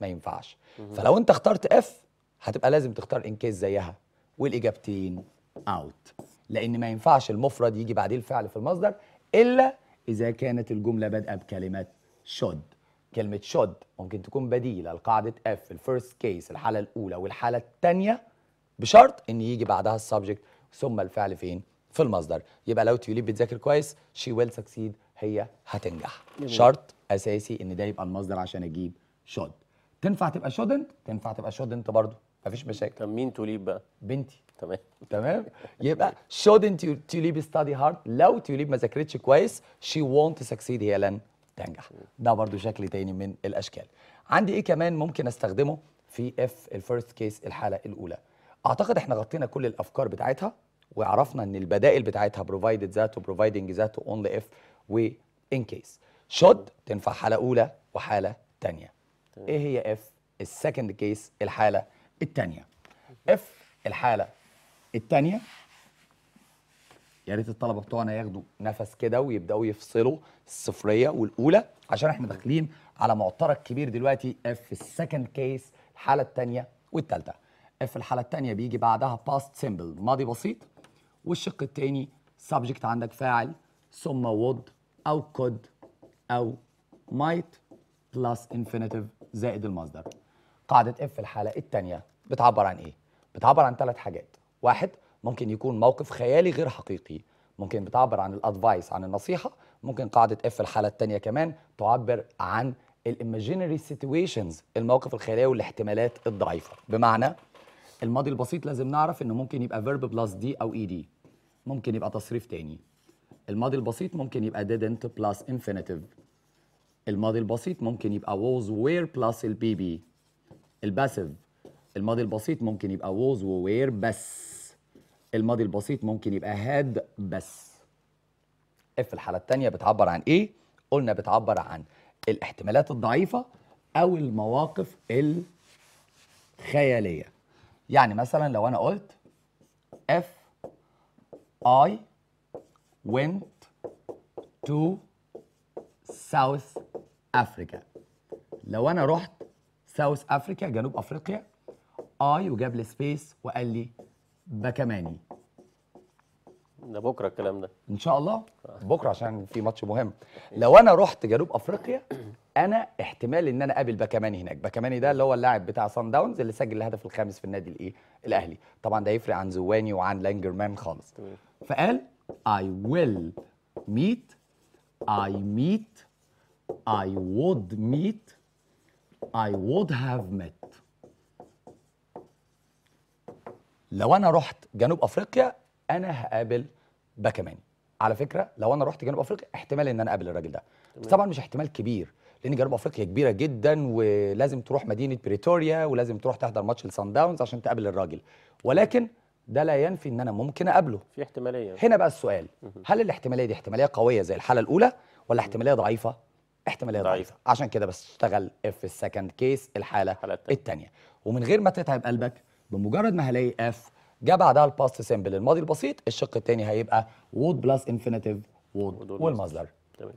ما ينفعش فلو انت اخترت اف هتبقى لازم تختار كيس زيها والاجابتين اوت لان ما ينفعش المفرد يجي بعديه الفعل في المصدر الا اذا كانت الجمله بادئه بكلمه شود كلمه شود ممكن تكون بديله لقاعده اف الفيرست كيس الحاله الاولى والحاله الثانيه بشرط ان يجي بعدها السبجكت ثم الفعل فين في المصدر يبقى لو تيوليب بتذاكر كويس شي ويل سكسيد هي هتنجح شرط اساسي ان ده يبقى المصدر عشان اجيب شود تنفع تبقى شودنت تنفع تبقى شودنت برضه مفيش مشاكل طب مين توليب بقى؟ بنتي تمام تمام يبقى shouldn't توليب study hard لو توليب ما ذاكرتش كويس she won't succeed هي لن تنجح ده برضو شكل تاني من الاشكال عندي ايه كمان ممكن استخدمه في اف الفيرست كيس الحاله الاولى اعتقد احنا غطينا كل الافكار بتاعتها وعرفنا ان البدائل بتاعتها بروفايدد ذات وبروفايدنج ذات اونلي اف وان كيس شود تنفع حاله اولى وحاله تانية ايه هي اف السكند كيس الحاله الثانيه اف الحاله الثانيه يا ريت الطلبه بتوعنا ياخدوا نفس كده ويبداوا يفصلوا الصفريه والاولى عشان احنا داخلين على معترك كبير دلوقتي اف السكند كيس الحاله الثانيه والثالثه اف الحاله الثانيه بيجي بعدها باست سيمبل ماضي بسيط والشق الثاني سبجكت عندك فاعل ثم وود او كود او مايت بلس انفينيتيف زائد المصدر قاعده اف في الحاله الثانيه بتعبر عن ايه بتعبر عن ثلاث حاجات واحد ممكن يكون موقف خيالي غير حقيقي ممكن بتعبر عن الادفايس عن النصيحه ممكن قاعده اف في الحاله الثانيه كمان تعبر عن الايماجينري سيتويشنز المواقف الخياليه والاحتمالات الضعيفه بمعنى الماضي البسيط لازم نعرف انه ممكن يبقى فيرب بلس دي او اي e دي ممكن يبقى تصريف تاني الماضي البسيط ممكن يبقى didn't بلس infinitive الماضي البسيط ممكن يبقى was where بلس البي بي الباسيف الماضي البسيط ممكن يبقى ووز ووير بس الماضي البسيط ممكن يبقى هاد بس اف الحاله الثانيه بتعبر عن ايه قلنا بتعبر عن الاحتمالات الضعيفه او المواقف الخياليه يعني مثلا لو انا قلت اف اي went to South Africa لو انا رحت ساوث افريكا جنوب افريقيا اي آه، وجاب لي سبيس وقال لي بكماني ده بكره الكلام ده ان شاء الله بكره عشان في ماتش مهم لو انا رحت جنوب افريقيا انا احتمال ان انا اقابل بكماني هناك بكماني ده اللي هو اللاعب بتاع صن داونز اللي سجل الهدف الخامس في النادي الايه الاهلي طبعا ده يفرق عن زواني وعن لانجرمان خالص فقال اي ويل ميت اي ميت اي وود ميت I would have met لو انا رحت جنوب افريقيا انا هقابل باكماني على فكره لو انا رحت جنوب افريقيا احتمال ان انا اقابل الراجل ده بس طبعا مش احتمال كبير لان جنوب افريقيا كبيره جدا ولازم تروح مدينه بريتوريا ولازم تروح تحضر ماتش لسان داونز عشان تقابل الراجل ولكن ده لا ينفي ان انا ممكن اقابله في احتماليه هنا بقى السؤال هل الاحتماليه دي احتماليه قويه زي الحاله الاولى ولا احتماليه ضعيفه احتماليه ضعيفه عشان كده بس تشتغل اف السكند كيس الحاله الثانيه ومن غير ما تتعب قلبك بمجرد ما هلاقي اف جه بعدها الباست سيمبل الماضي البسيط الشق الثاني هيبقى وود بلس انفينيتيف وود والمصدر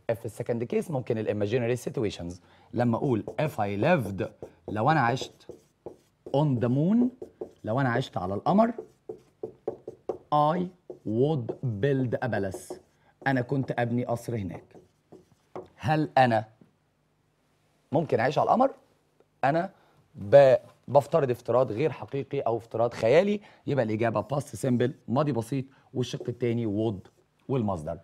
اف السكند كيس ممكن الايماجينري سيتويشنز لما اقول اف اي ليفد لو انا عشت اون ذا مون لو انا عشت على القمر اي وود بيلد ا انا كنت ابني قصر هناك هل انا ممكن اعيش على القمر انا ب... بفترض افتراض غير حقيقي او افتراض خيالي يبقى الاجابه باست سيمبل ماضي بسيط والشق الثاني وود والمصدر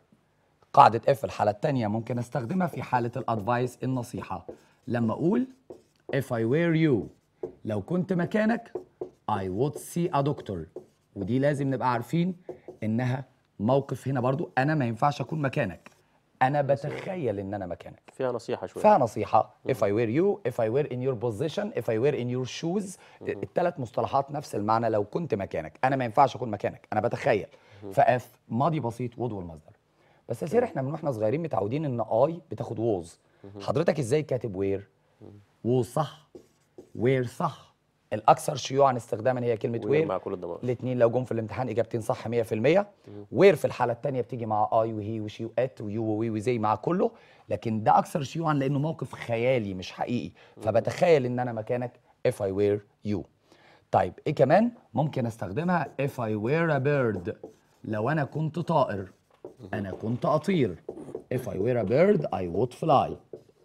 قاعده اف الحاله الثانيه ممكن استخدمها في حاله الادفايس النصيحه لما اقول if I were you لو كنت مكانك I would see a doctor ودي لازم نبقى عارفين انها موقف هنا برضو انا ما ينفعش اكون مكانك انا بتخيل ان انا مكانك فيها نصيحه شويه فيها نصيحه if I were you if I were in your position if I were in your shoes الثلاث مصطلحات نفس المعنى لو كنت مكانك انا ما ينفعش اكون مكانك انا بتخيل فاف ماضي بسيط وضو المصدر بس يا سير احنا من واحنا صغيرين متعودين ان اي بتاخد ووز حضرتك ازاي كاتب وير ووز صح وير صح الاكثر شيوعا استخداما هي كلمه وير مع كل الضمائر الاثنين لو جم في الامتحان اجابتين صح 100% وير في الحاله الثانيه بتيجي مع اي وهي وشي وات ويو ووي وزي مع كله لكن ده اكثر شيوعا لانه موقف خيالي مش حقيقي فبتخيل ان انا مكانك if I wear you طيب ايه كمان ممكن استخدمها if I wear a bird لو انا كنت طائر انا كنت اطير if I wear a bird I would fly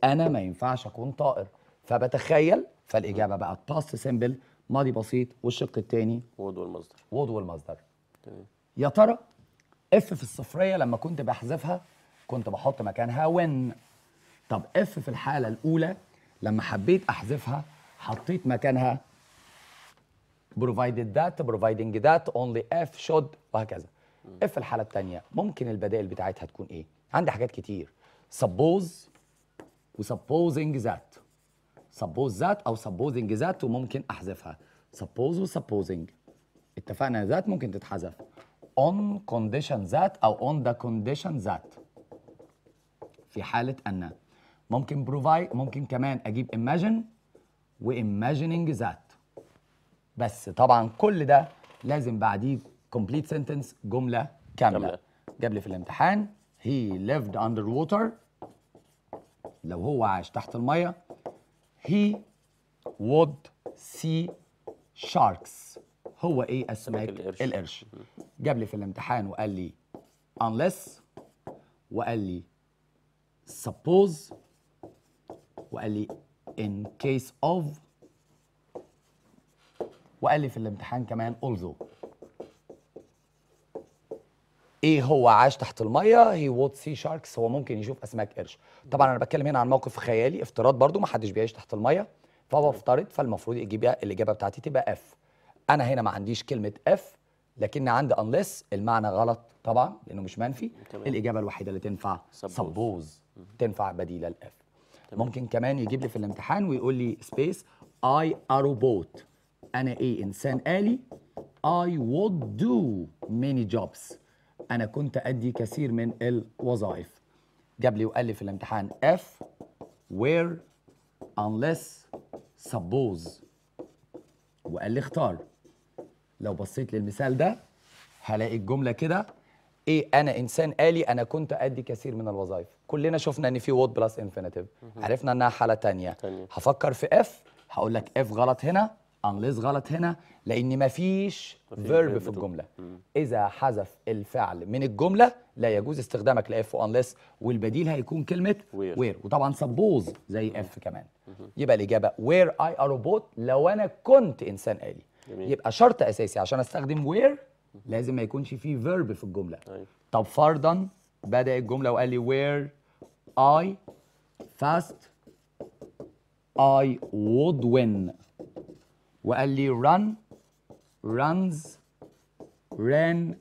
انا ما ينفعش اكون طائر فبتخيل فالاجابه بقى باست سيمبل ماضي بسيط والشق الثاني وود والمصدر وود والمصدر تمام يا ترى اف في الصفريه لما كنت بحذفها كنت بحط مكانها وين طب اف في الحاله الاولى لما حبيت احذفها حطيت مكانها provided that providing that only اف should وهكذا اف الحاله الثانيه ممكن البدائل بتاعتها تكون ايه عندي حاجات كتير suppose وسبوزنج that سبوز ذات او سبوزنج ذات وممكن احذفها سبوز وسبوزنج اتفقنا ذات ممكن تتحذف اون كونديشن ذات او اون ذا كونديشن ذات في حالة أن ممكن بروفايد ممكن كمان أجيب ايماجين وايماجينينج ذات بس طبعا كل ده لازم بعديه كومبليت سنتنس جملة كاملة جاب لي في الامتحان هي ليفد اندر ووتر لو هو عاش تحت المية he would see sharks هو ايه اسماك القرش, القرش. جاب لي في الامتحان وقال لي unless وقال لي suppose وقال لي in case of وقال لي في الامتحان كمان although ايه هو عاش تحت الميه هي وود سي شاركس هو ممكن يشوف اسماك قرش طبعا انا بتكلم هنا عن موقف خيالي افتراض برضو ما حدش بيعيش تحت الميه فهو افترض فالمفروض يجيب الاجابه بتاعتي تبقى اف انا هنا ما عنديش كلمه اف لكن عندي انليس المعنى غلط طبعا لانه مش منفي تمام. الاجابه الوحيده اللي تنفع سبوز, تنفع بديله الاف ممكن كمان يجيب لي في الامتحان ويقول لي سبيس اي اروبوت بوت انا ايه انسان آلي اي وود دو ميني جوبز انا كنت ادي كثير من الوظائف جاب لي وقال لي في الامتحان اف وير unless سبوز وقال لي اختار لو بصيت للمثال ده هلاقي الجمله كده ايه انا انسان آلي انا كنت ادي كثير من الوظائف كلنا شفنا ان في وود بلس انفينيتيف عرفنا انها حاله تانية. تانية هفكر في اف هقول لك اف غلط هنا unless غلط هنا لان مفيش فيرب في الجمله اذا حذف الفعل من الجمله لا يجوز استخدامك لاف وانليس والبديل هيكون كلمه وير, وير. وطبعا سبوز زي اف كمان يبقى الاجابه وير اي ا روبوت لو انا كنت انسان آلي جميل. يبقى شرط اساسي عشان استخدم وير لازم ما يكونش فيه فيرب في الجمله طيب. طب فرضا بدا الجمله وقال لي وير اي فاست اي وود وين وقال لي run runs ran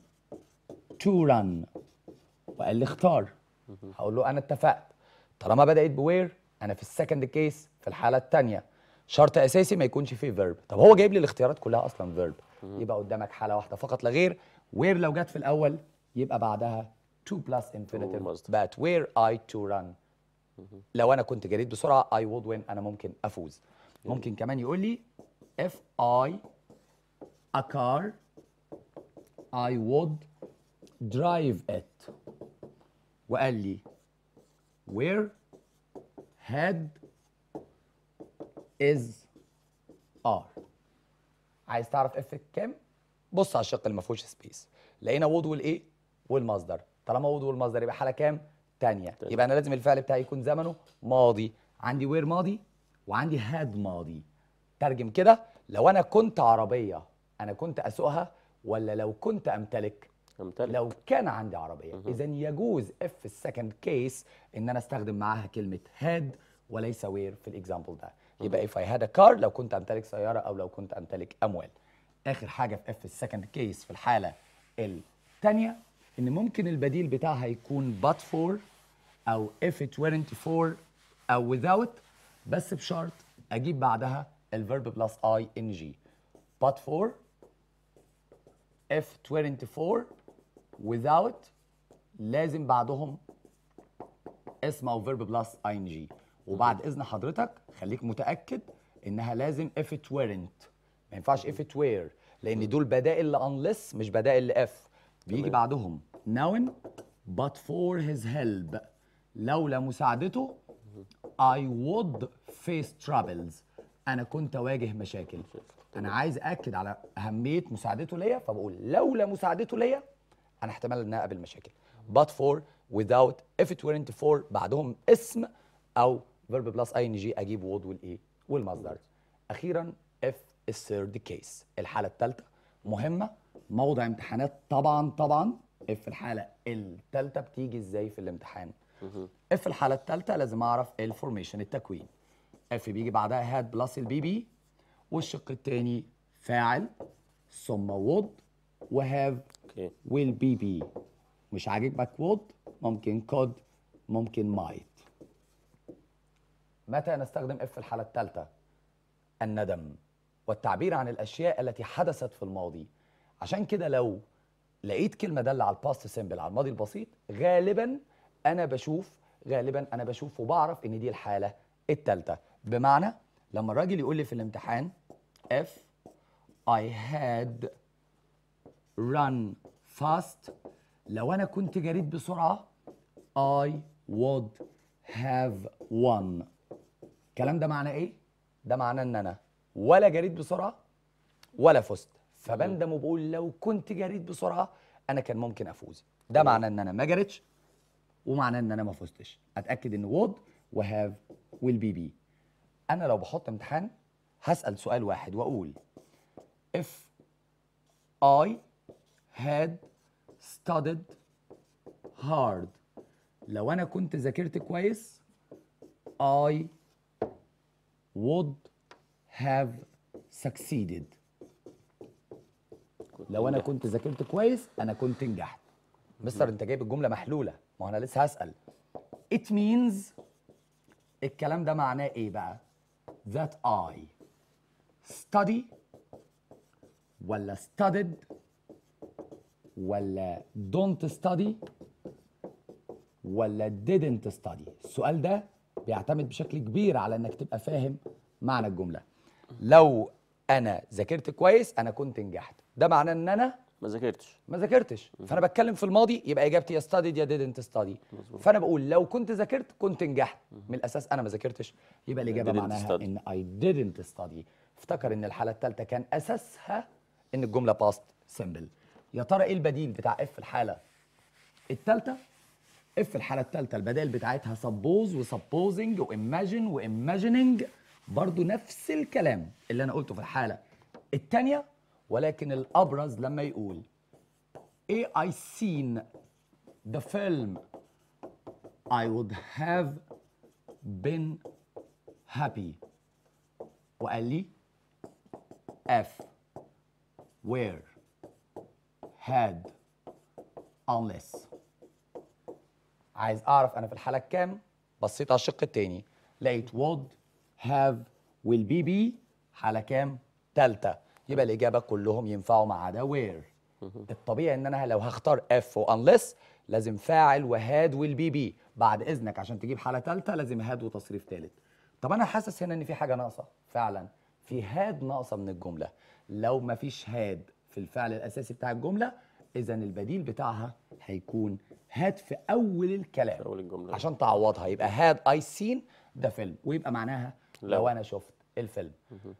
to run وقال لي اختار هقول له انا اتفقت طالما بدات بوير انا في السكند كيس في الحاله الثانيه شرط اساسي ما يكونش فيه فيرب طب هو جايب لي الاختيارات كلها اصلا فيرب يبقى قدامك حاله واحده فقط لا غير وير لو جت في الاول يبقى بعدها تو بلس انفينيتيف بات وير اي تو ران لو انا كنت جريت بسرعه اي وود وين انا ممكن افوز ممكن كمان يقول لي if I a car I would drive it وقال لي where had is are عايز تعرف اف كام بص على الشق اللي ما فيهوش سبيس لقينا وود والايه والمصدر طالما وود والمصدر يبقى حاله كام ثانيه يبقى انا لازم الفعل بتاعي يكون زمنه ماضي عندي وير ماضي وعندي هاد ماضي ترجم كده لو انا كنت عربيه انا كنت اسوقها ولا لو كنت امتلك أمتلك. لو كان عندي عربيه اذا يجوز اف السكند كيس ان انا استخدم معاها كلمه هاد وليس وير في الاكزامبل ده يبقى اف اي هاد ا كار لو كنت امتلك سياره او لو كنت امتلك اموال اخر حاجه في اف السكند كيس في الحاله الثانيه ان ممكن البديل بتاعها يكون بات فور او اف ات weren't فور او without بس بشرط اجيب بعدها الفيرب بلس اي ان جي but for اف 24 without لازم بعدهم اسم او فيرب بلس اي ان جي وبعد اذن حضرتك خليك متاكد انها لازم اف تورنت ما ينفعش اف توير لان دول بدائل لانلس مش بدائل لاف بيجي بعدهم نون but for his help لولا مساعدته I would face troubles انا كنت اواجه مشاكل انا عايز اكد على اهميه مساعدته ليا فبقول لولا مساعدته ليا انا احتمال ان اقابل مشاكل but for without if it weren't for بعدهم اسم او verb plus ing اجيب would والايه والمصدر e اخيرا if is third case الحاله الثالثه مهمه موضع امتحانات طبعا طبعا if الحاله الثالثه بتيجي ازاي في الامتحان if الحاله الثالثه لازم اعرف الفورميشن التكوين اف بيجي بعدها هاد بلس البي بي والشق الثاني فاعل ثم وود وهاف ويل بي بي مش عاجبك وود ممكن كود ممكن مايت متى نستخدم اف في الحالة الثالثة؟ الندم والتعبير عن الأشياء التي حدثت في الماضي عشان كده لو لقيت كلمة دالة على الباست سيمبل على الماضي البسيط غالبا أنا بشوف غالبا أنا بشوف وبعرف إن دي الحالة الثالثة بمعنى لما الراجل يقول لي في الامتحان if I had run fast لو انا كنت جريت بسرعه I would have won الكلام ده معناه ايه ده معناه ان انا ولا جريت بسرعه ولا فزت فبندم وبقول لو كنت جريت بسرعه انا كان ممكن افوز ده معناه ان انا ما جريتش ومعناه ان انا ما فزتش اتاكد ان would و have will be بي انا لو بحط امتحان هسال سؤال واحد واقول if I had studied hard لو انا كنت ذاكرت كويس I would have succeeded لو انا كنت ذاكرت كويس انا كنت نجحت مستر انت جايب الجمله محلوله ما انا لسه هسال it means الكلام ده معناه ايه بقى that I study ولا studied ولا don't study ولا didn't study السؤال ده بيعتمد بشكل كبير على انك تبقى فاهم معنى الجمله لو انا ذاكرت كويس انا كنت نجحت ده معناه ان انا ما ذاكرتش ما ذاكرتش فانا بتكلم في الماضي يبقى اجابتي يا ستاديد يا ديدنت ستادي فانا بقول لو كنت ذاكرت كنت نجحت من الاساس انا ما ذاكرتش يبقى الاجابه معناها study. ان اي ديدنت ستادي افتكر ان الحاله الثالثه كان اساسها ان الجمله باست سمبل يا ترى ايه البديل بتاع اف الحاله الثالثه اف الحاله الثالثه البدائل بتاعتها سبوز وسبوزنج وايماجين وايماجيننج برضو نفس الكلام اللي انا قلته في الحاله الثانيه ولكن الابرز لما يقول ايه I seen the film I would have been happy وقال لي F where had unless عايز اعرف انا في الحاله الكام بصيت على الشق التاني لقيت would have will be be حاله كام تالته يبقى الاجابه كلهم ينفعوا ما عدا وير الطبيعي ان انا لو هختار اف وانلس لازم فاعل وهاد والبي بي بعد اذنك عشان تجيب حاله ثالثه لازم هاد وتصريف ثالث طب انا حاسس هنا ان في حاجه ناقصه فعلا في هاد ناقصه من الجمله لو ما فيش هاد في الفعل الاساسي بتاع الجمله اذا البديل بتاعها هيكون هاد في اول الكلام في اول الجمله عشان تعوضها يبقى هاد اي سين ده فيلم ويبقى معناها لو انا شفت الفيلم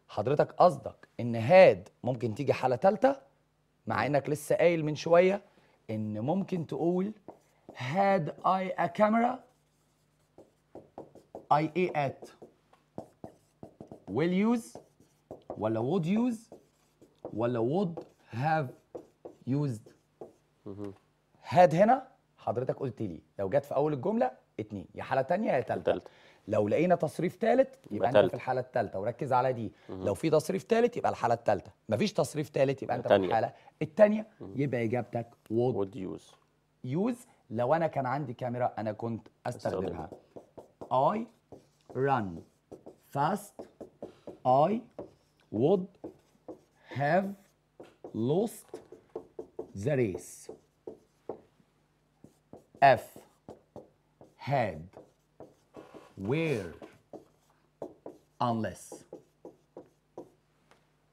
حضرتك قصدك ان هاد ممكن تيجي حاله ثالثه مع انك لسه قايل من شويه ان ممكن تقول هاد اي ا كاميرا اي اي ات will use ولا would use ولا would have used had هنا حضرتك قلت لي لو جت في اول الجمله اتنين يا حاله تانية يا تالتة لو لقينا تصريف تالت يبقى انت في الحاله التالتة وركز على دي لو في تصريف تالت يبقى الحاله التالتة مفيش تصريف تالت يبقى انت في الحاله التانية يبقى اجابتك وود يوز يوز لو انا كان عندي كاميرا انا كنت استخدمها I run fast I would have lost the race اف had where unless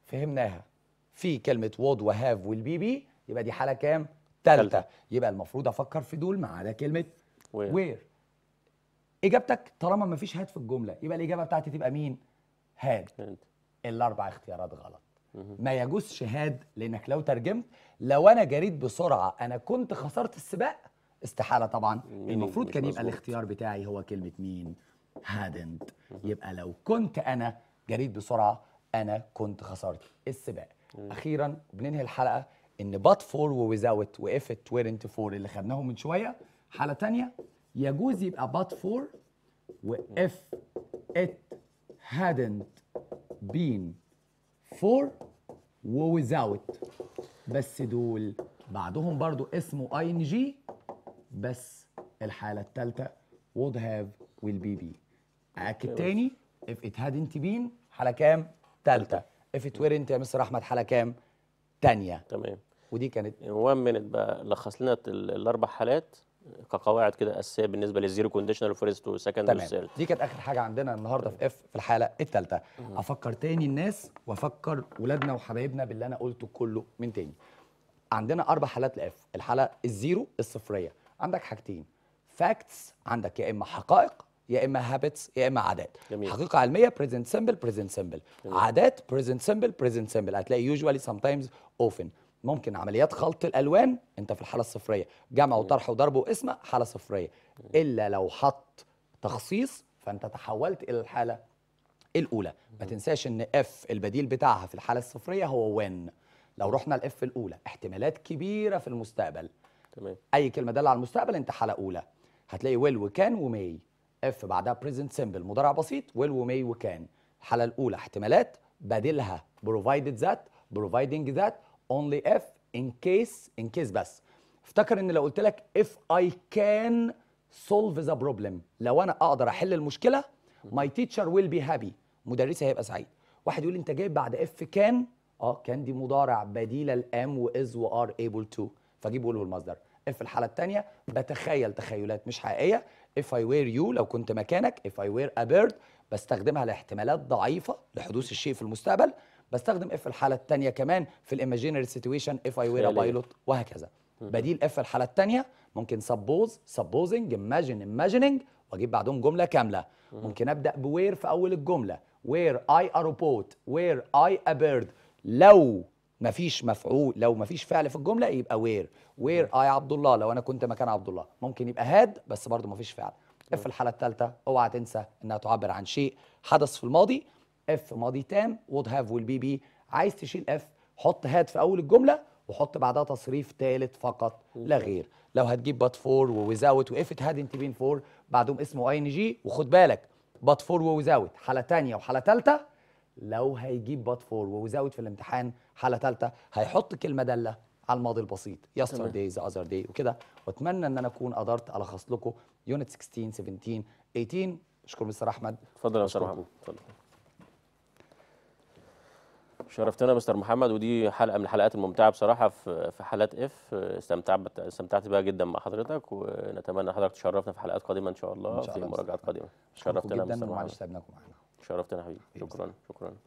فهمناها في كلمه وود وهاف والبي بي يبقى دي حاله كام تالتة يبقى المفروض افكر في دول ما عدا كلمه وير. where اجابتك طالما ما فيش هاد في الجمله يبقى الاجابه بتاعتي تبقى مين هاد الاربع اختيارات غلط ما يجوزش هاد لانك لو ترجمت لو انا جريت بسرعه انا كنت خسرت السباق استحاله طبعا المفروض كان يبقى الاختيار بتاعي هو كلمه مين هادنت يبقى لو كنت انا جريت بسرعه انا كنت خسرت السباق اخيرا بننهي الحلقه ان بات فور ووزاوت واف ات ويرنت فور اللي خدناهم من شويه حاله تانية يجوز يبقى بات فور واف ات هادنت بين فور ووزاوت بس دول بعدهم برضو اسمه اي ان جي بس الحاله الثالثه would have will be be اكد تاني if it hadn't been حاله كام ثالثه if it weren't يا مستر احمد حاله كام ثانيه تمام ودي كانت وان مينت بقى لخص لنا الاربع حالات كقواعد كده اساسيه بالنسبه للزيرو كونديشنال فيرست وسكند وثيرد دي كانت اخر حاجه عندنا النهارده في اف في الحاله الثالثه افكر تاني الناس وافكر ولادنا وحبايبنا باللي انا قلته كله من تاني عندنا اربع حالات لاف الحاله الزيرو الصفريه عندك حاجتين فاكتس عندك يا اما حقائق يا اما هابتس يا اما عادات جميل. حقيقه علميه بريزنت سمبل بريزنت سمبل عادات بريزنت سمبل بريزنت سمبل هتلاقي يوجوالي سام تايمز اوفن ممكن عمليات خلط الالوان انت في الحاله الصفريه جمع وطرح وضرب وقسمه حاله صفريه الا لو حط تخصيص فانت تحولت الى الحاله الاولى ما تنساش ان اف البديل بتاعها في الحاله الصفريه هو وين لو رحنا الاف الاولى احتمالات كبيره في المستقبل تمام اي كلمه داله على المستقبل انت حلقه اولى هتلاقي ويل وكان وماي اف بعدها بريزنت سيمبل مضارع بسيط ويل وماي وكان الحلقه الاولى احتمالات بديلها بروفايدد ذات بروفايدنج ذات اونلي اف ان كيس ان كيس بس افتكر ان لو قلت لك اف اي كان سولف ذا بروبلم لو انا اقدر احل المشكله ماي تيتشر ويل بي هابي مدرسي هيبقى سعيد واحد يقول انت جايب بعد اف كان اه كان دي مضارع بديله الام واز وار ايبل تو فاجيب له المصدر في الحاله الثانيه بتخيل تخيلات مش حقيقيه if I were you لو كنت مكانك if I were a bird بستخدمها لاحتمالات ضعيفه لحدوث الشيء في المستقبل بستخدم اف الحاله الثانيه كمان في الايماجينري سيتويشن اف اي وير بايلوت وهكذا بديل اف الحاله الثانيه ممكن سبوز سبوزنج imagine imagining واجيب بعدهم جمله كامله ممكن ابدا بوير في اول الجمله وير اي ا روبوت وير اي ا بيرد لو مفيش مفعول لو مفيش فعل في الجمله يبقى وير وير اي عبد الله لو انا كنت مكان عبد الله ممكن يبقى هاد بس برضه مفيش فعل اف الحاله الثالثه اوعى تنسى انها تعبر عن شيء حدث في الماضي اف ماضي تام وود هاف ويل بي بي عايز تشيل اف حط هاد في اول الجمله وحط بعدها تصريف ثالث فقط لا غير لو هتجيب بات فور وويزاوت واف ات هاد انت بين فور بعدهم اسمه اي ان جي وخد بالك بات فور وويزاوت حاله ثانيه وحاله ثالثه لو هيجيب بات فور وزود في الامتحان حاله ثالثه هيحط كلمه داله على الماضي البسيط yesterday the other day وكده واتمنى ان انا اكون قدرت الخص لكم يونت 16 17 18 اشكر مستر احمد اتفضل يا مستر محمود اتفضل شرفتنا مستر محمد ودي حلقه من الحلقات الممتعه بصراحه في في حالات اف استمتعت استمتعت بيها جدا مع حضرتك ونتمنى حضرتك تشرفنا في حلقات قادمه ان شاء الله, إن شاء الله في مراجعات قادمه شرفتنا جدا مستر محمد معلش تعبناكم شرفتنا حبيبي شكرا شكرا